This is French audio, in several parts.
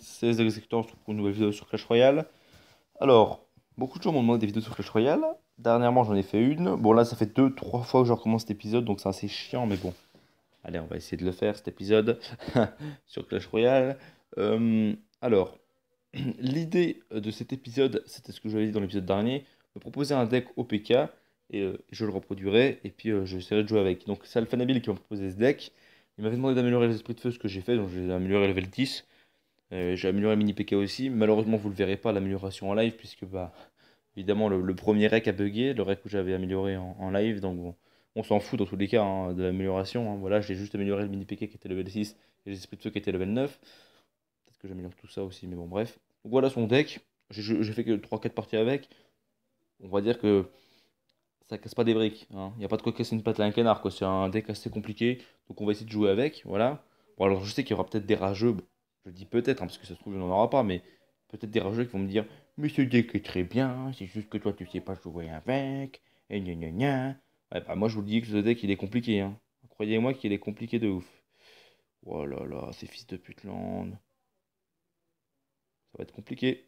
16 exécuteurs, je pour une nouvelle vidéo sur Clash Royale. Alors, beaucoup de gens m'ont demandé des vidéos sur Clash Royale. Dernièrement, j'en ai fait une. Bon, là, ça fait 2-3 fois que je recommence cet épisode, donc c'est assez chiant, mais bon. Allez, on va essayer de le faire, cet épisode, sur Clash Royale. Euh, alors, l'idée de cet épisode, c'était ce que j'avais dit dans l'épisode dernier, me proposer un deck OPK, et euh, je le reproduirai, et puis euh, j'essaierai de jouer avec. Donc, c'est Alphanabil qui m'a proposé ce deck. Il m'avait demandé d'améliorer les esprits de feu, ce que j'ai fait, donc j'ai amélioré level 10. Euh, j'ai amélioré le mini PK aussi. Malheureusement, vous ne le verrez pas l'amélioration en live, puisque bah, évidemment, le, premier rec a bugué, le rec que j'avais amélioré en, live. Donc, bon, on s'en fout dans tous les cas hein, de l'amélioration. Hein. Voilà, j'ai juste amélioré le mini PK qui était level 6 et les ceux qui était level 9. Peut-être que j'améliore tout ça aussi, mais bon, bref. Donc, voilà son deck. J'ai fait que 3-4 parties avec. On va dire que ça casse pas des briques. Il hein. n'y a pas de quoi casser une patte à un canard. C'est un deck assez compliqué. Donc on va essayer de jouer avec. Voilà. Bon, alors je sais qu'il y aura peut-être des rageux je dis peut-être, hein, parce que ça se trouve, je n'en aura pas, mais peut-être des rageux qui vont me dire Mais ce deck est très bien, c'est juste que toi, tu sais pas jouer avec, et gna Ouais, bah, moi, je vous le dis que ce deck, il est compliqué. Hein. Croyez-moi qu'il est compliqué de ouf. Oh là là, ces fils de land Ça va être compliqué.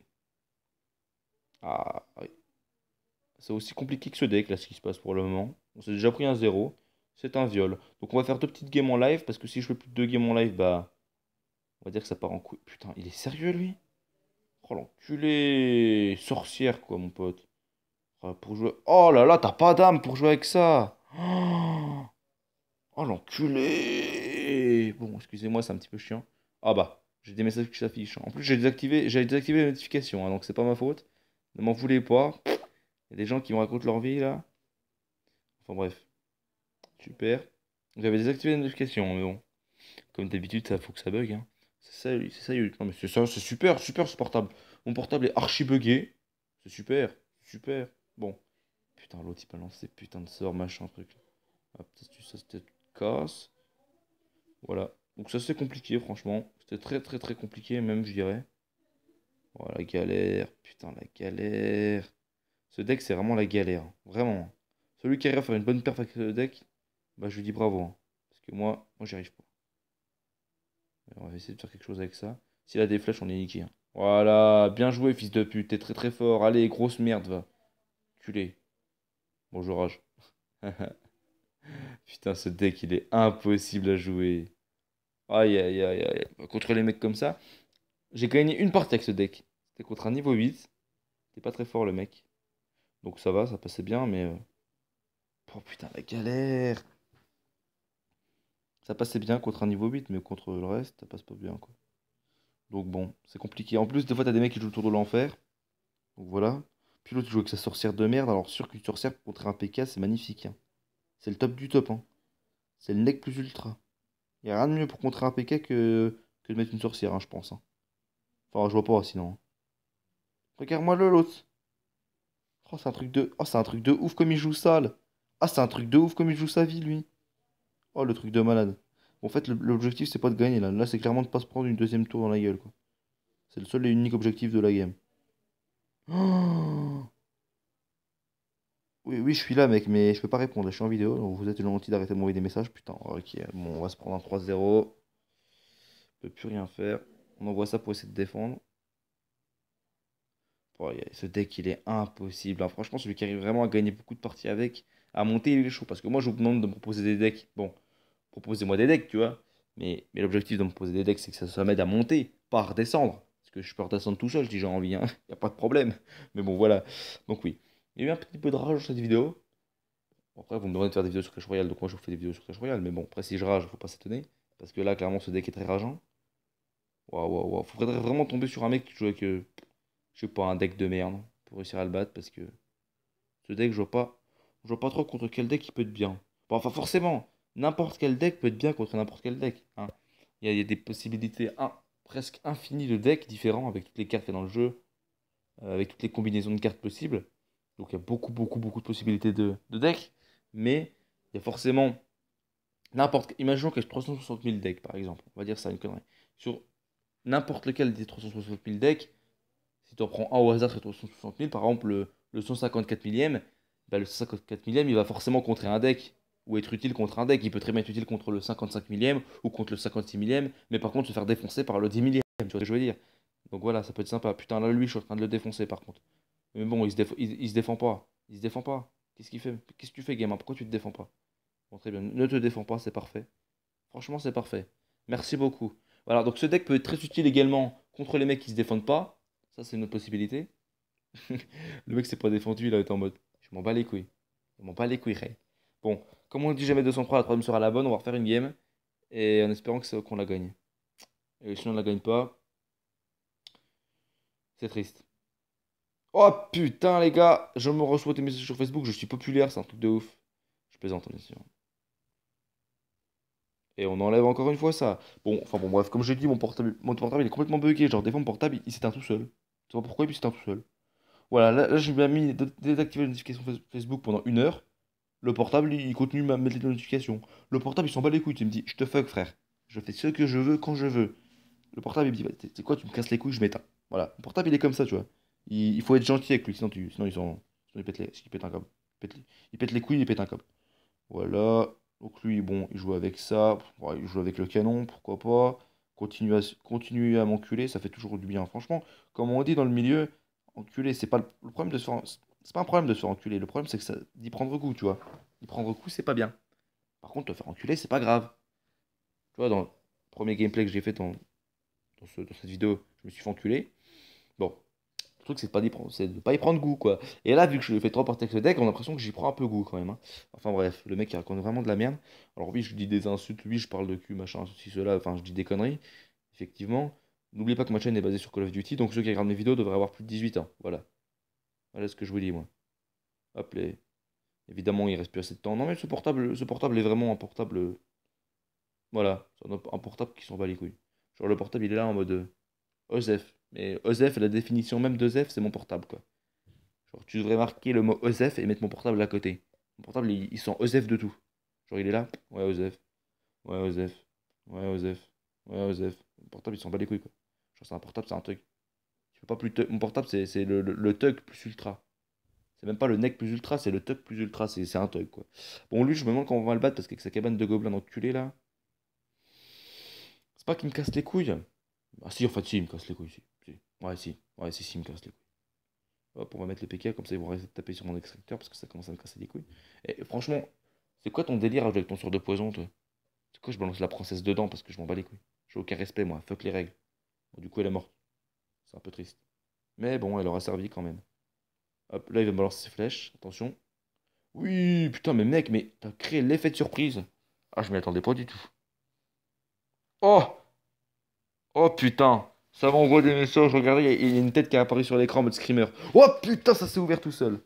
Ah, oui. C'est aussi compliqué que ce deck, là, ce qui se passe pour le moment. On s'est déjà pris un 0. C'est un viol. Donc on va faire deux petites games en live, parce que si je fais plus de deux games en live, bah on va dire que ça part en couille. Putain, il est sérieux lui Oh l'enculé Sorcière quoi mon pote. Ah, pour jouer... Oh là là, t'as pas d'âme pour jouer avec ça Oh, l'enculé Bon, excusez-moi, c'est un petit peu chiant. Ah bah, j'ai des messages qui s'affichent. En plus, j'ai désactivé, désactivé les notifications, hein, donc c'est pas ma faute. Ne m'en voulez pas. Il y a des gens qui me racontent leur vie là. Enfin bref. Super. J'avais désactivé les notifications, mais bon. Comme d'habitude, ça faut que ça bug. Hein. C'est ça, c'est ça, mais c'est ça, c'est super, super ce portable. Mon portable est archi buggé. C'est super, super. Bon. Putain, l'autre il balance lancé putain de sorts, machin, truc. Ah, que ça c'était casse. Voilà. Donc ça c'est compliqué, franchement. C'était très très très compliqué, même je dirais. Voilà, oh, la galère. Putain, la galère. Ce deck, c'est vraiment la galère. Vraiment. Celui qui arrive à faire une bonne perfection avec deck, bah je lui dis bravo. Hein. Parce que moi, moi j'y arrive pas. On va essayer de faire quelque chose avec ça. S'il a des flèches, on est niqué. Hein. Voilà, bien joué, fils de pute. T'es très très fort. Allez, grosse merde, va. Culé. Bonjour, Rage. Putain, ce deck, il est impossible à jouer. Aïe, aïe, aïe, aïe. Contre les mecs comme ça, j'ai gagné une partie avec ce deck. C'était contre un niveau 8. t'es pas très fort, le mec. Donc ça va, ça passait bien, mais... Euh, oh putain, la galère ça passait bien contre un niveau 8, mais contre le reste, ça passe pas bien. Quoi. Donc bon, c'est compliqué. En plus, des fois, t'as des mecs qui jouent tour de l'enfer. Donc voilà. Puis l'autre, joue avec sa sorcière de merde. Alors, sûr qu'une sorcière contre un PK, c'est magnifique. Hein. C'est le top du top. Hein. C'est le neck plus ultra. Y a rien de mieux pour contrer un PK que, que de mettre une sorcière, hein, je pense. Hein. Enfin, je vois pas sinon. Hein. Regarde-moi le l'autre. Oh, c'est un truc de. Oh, c'est un truc de ouf comme il joue sale. Ah, c'est un truc de ouf comme il joue sa vie, lui. Oh, le truc de malade. En fait, l'objectif, c'est pas de gagner là. Là, c'est clairement de pas se prendre une deuxième tour dans la gueule, quoi. C'est le seul et unique objectif de la game. oui, oui, je suis là, mec, mais je peux pas répondre. Je suis en vidéo. Donc vous êtes gentil d'arrêter de m'envoyer des messages. Putain, ok. Bon, on va se prendre un 3-0. Je peux plus rien faire. On envoie ça pour essayer de défendre. Oh, ce deck, il est impossible. Hein. Franchement, celui qui arrive vraiment à gagner beaucoup de parties avec, à monter les choses. Parce que moi, je vous demande de me proposer des decks. Bon, proposez-moi des decks, tu vois. Mais, mais l'objectif de me proposer des decks, c'est que ça, ça m'aide à monter, pas à redescendre. Parce que je peux redescendre tout seul si j'ai envie, il hein. n'y a pas de problème. Mais bon, voilà. Donc oui, il y a eu un petit peu de rage dans cette vidéo. Après, vous me demandez de faire des vidéos sur Clash Royale, donc moi je vous fais des vidéos sur Clash Royale. Mais bon, après, si je rage, faut pas s'étonner. Parce que là, clairement, ce deck est très rageant. Waouh, waouh, waouh. Faudrait vraiment tomber sur un mec qui joue avec, euh, je sais pas, un deck de merde pour réussir à le battre. Parce que ce deck, je vois pas je vois pas trop contre quel deck il peut être bien. enfin, forcément, n'importe quel deck peut être bien contre n'importe quel deck. Hein. Il hein. il y, a des possibilités un, presque infinies de decks différents avec toutes les cartes qu'il dans le jeu, euh, avec toutes les combinaisons de cartes possibles. Donc il y a beaucoup, beaucoup, beaucoup de possibilités de, de decks. Mais il y a forcément n'importe. Imaginons que j'ai 360 000 decks par exemple. On va dire ça, une connerie. Sur n'importe lequel des 360 000 decks, si tu en prends un au hasard sur 360 000, par exemple le, le 154 millième, bah, le 54 millième, il va forcément contrer un deck ou être utile contre un deck. Il peut très bien être utile contre le 55 millième ou contre le 56 millième, mais par contre se faire défoncer par le 10 millième, tu vois ce que je veux dire. Donc voilà, ça peut être sympa. Putain, là, lui, je suis en train de le défoncer par contre. Mais bon, il se, il, se défend pas. Il se défend pas. Qu'est-ce qu'il fait Qu'est-ce que tu fais, gamin Pourquoi tu te défends pas Bon, très bien. Ne te défends pas, c'est parfait. Franchement, c'est parfait. Merci beaucoup. Voilà, donc ce deck peut être très utile également contre les mecs qui se défendent pas. Ça, c'est une autre possibilité. le mec s'est pas défendu, il a été en mode je m'en bats les couilles. Je m'en bats les couilles, Bon, comme on dit jamais 203, la troisième sera la bonne, on va refaire une game. Et en espérant que qu'on la gagne. Et si on ne la gagne pas, c'est triste. Oh putain les gars, je me reçois tes messages sur Facebook, je suis populaire, c'est un truc de ouf. Je plaisante bien sûr. Et on enlève encore une fois ça. Bon, enfin bon bref, comme j'ai dit, mon portable, mon portable il est complètement bugué. Genre des fois mon portable il, il s'éteint tout seul. Tu vois pourquoi il s'éteint tout seul. Voilà, là, je m'ai mis désactiver les notifications Facebook pendant une heure. Le portable, il continue à mettre les notifications. Le portable, il s'en bat les couilles. Tu me dit, je te fuck, frère. Je fais ce que je veux quand je veux. Le portable, il me dit, c'est bah, quoi, tu me casses les couilles, je m'éteins. Voilà. Le portable, il est comme ça, tu vois. Il, faut être gentil avec lui, sinon, tu, sinon ils sont, il pète les, Il, les couilles, il pète un câble. Voilà. Donc lui, bon, il joue avec ça. il joue avec le canon, pourquoi pas. Continue à, continuer à m'enculer, ça fait toujours du bien, franchement. Comme on dit dans le milieu, enculé C'est pas le problème de se C'est pas un problème de se faire enculer. Le problème, c'est que ça... d'y prendre goût, tu vois. D'y prendre goût, c'est pas bien. Par contre, te faire enculer, c'est pas grave. Tu vois, dans le premier gameplay que j'ai fait dans, cette vidéo, je me suis fait enculer. Bon. Le truc, c'est de, pas pas y prendre goût, quoi. Et là, vu que je lui fais trop avec ce deck, on a l'impression que j'y prends un peu goût, quand même. Hein. Enfin, bref, le mec, il raconte vraiment de la merde. Alors, oui, je dis des insultes, oui, je parle de cul, machin, ceci, cela, enfin, je dis des conneries, effectivement. N'oubliez pas que ma chaîne est basée sur Call of Duty, donc ceux qui regardent mes vidéos devraient avoir plus de 18 ans. Voilà. Voilà ce que je vous dis, moi. Hop, les... Évidemment, il reste plus assez de temps. Non, mais ce portable, ce portable est vraiment un portable. Voilà, c'est un portable qui s'en bat les couilles. Genre, le portable, il est là en mode. Euh, OZEF. Mais OZEF, la définition même d'OZEF, c'est mon portable, quoi. Genre, tu devrais marquer le mot OZEF et mettre mon portable à côté. Mon portable, il, il sent OZEF de tout. Genre, il est là. Ouais, OZEF. Ouais, OZEF. Ouais, OZEF. Ouais, OZEF. Mon portable, il s'en bat les couilles, quoi c'est un portable, c'est un tug. Je pas plus Mon portable, c'est le, le, tug plus ultra. C'est même pas le neck plus ultra, c'est le tug plus ultra, c'est un tug quoi. Bon, lui, je me demande quand on va le battre parce qu'avec sa cabane de gobelins d'enculé là. C'est pas qu'il me casse les couilles. Ah si, en fait, si, il me casse les couilles. Si, Ouais, si, ouais, si, si, il me casse les couilles. Hop, on va mettre le PK, comme ça ils vont arrêter de taper sur mon extracteur parce que ça commence à me casser les couilles. Et franchement, c'est quoi ton délire avec ton sort de poison, toi C'est quoi je balance la princesse dedans parce que je m'en bats les couilles J'ai aucun respect, moi, fuck les règles du coup, elle est morte. C'est un peu triste. Mais bon, elle aura servi quand même. Hop, là, il va me ses flèches. Attention. Oui, putain, mais mec, mais t'as créé l'effet de surprise. Ah, je m'y attendais pas du tout. Oh Oh putain Ça m'envoie des messages. Regardez, il y, a une tête qui est apparue sur l'écran en mode screamer. Oh putain, ça s'est ouvert tout seul.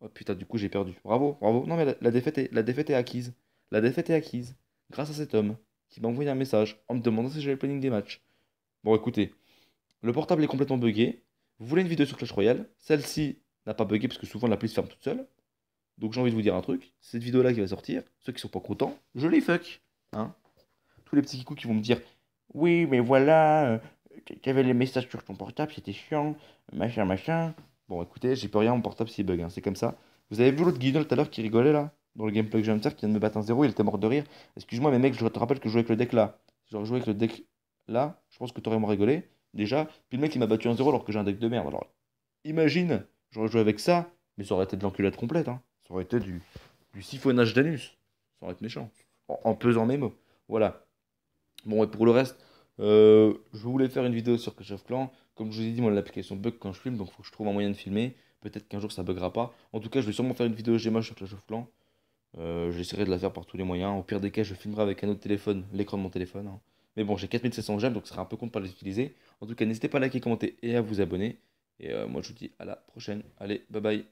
Oh putain, du coup, j'ai perdu. Bravo, bravo. Non, mais la, défaite est, la défaite est acquise. La défaite est acquise. Grâce à cet homme qui m'a envoyé un message en me demandant si j'avais le planning des matchs. Bon, écoutez, le portable est complètement bugué, Vous voulez une vidéo sur Clash Royale Celle-ci n'a pas buggé parce que souvent la se ferme toute seule. Donc j'ai envie de vous dire un truc. Cette vidéo-là qui va sortir, ceux qui sont pas contents, je les fuck. Hein Tous les petits kikous qui vont me dire Oui, mais voilà, euh, tu les messages sur ton portable, c'était chiant, machin, machin. Bon, écoutez, j'ai peux rien, mon portable s'il bug, hein, c'est comme ça. Vous avez vu l'autre guignol tout à l'heure qui rigolait là Dans le gameplay que je viens de faire, qui vient de me battre un zéro, il était mort de rire. Excuse-moi, mais mec, je te rappelle que je jouais avec le deck là. Genre, je jouais avec le deck là, je pense que t'aurais moins rigolé. Déjà, puis le mec il m'a battu 1-0 alors que j'ai un deck de merde. Alors imagine, j'aurais joué avec ça, mais ça aurait été de l'enculade complète. Hein. Ça aurait été du, du siphonnage d'anus. Ça aurait été méchant. En, pesant mes mots. Voilà. Bon, et pour le reste, euh, je voulais faire une vidéo sur Clash of Clans. Comme je vous ai dit, moi l'application bug quand je filme, donc faut que je trouve un moyen de filmer. Peut-être qu'un jour ça buggera pas. En tout cas, je vais sûrement faire une vidéo GMA sur Clash of Clans. Euh, j'essaierai de la faire par tous les moyens. Au pire des cas, je filmerai avec un autre téléphone, l'écran de mon téléphone. Hein. Mais bon, j'ai 4700 gemmes, donc ce sera un peu con de pas les utiliser. En tout cas, n'hésitez pas à liker, commenter et à vous abonner. Et euh, moi, je vous dis à la prochaine. Allez, bye bye.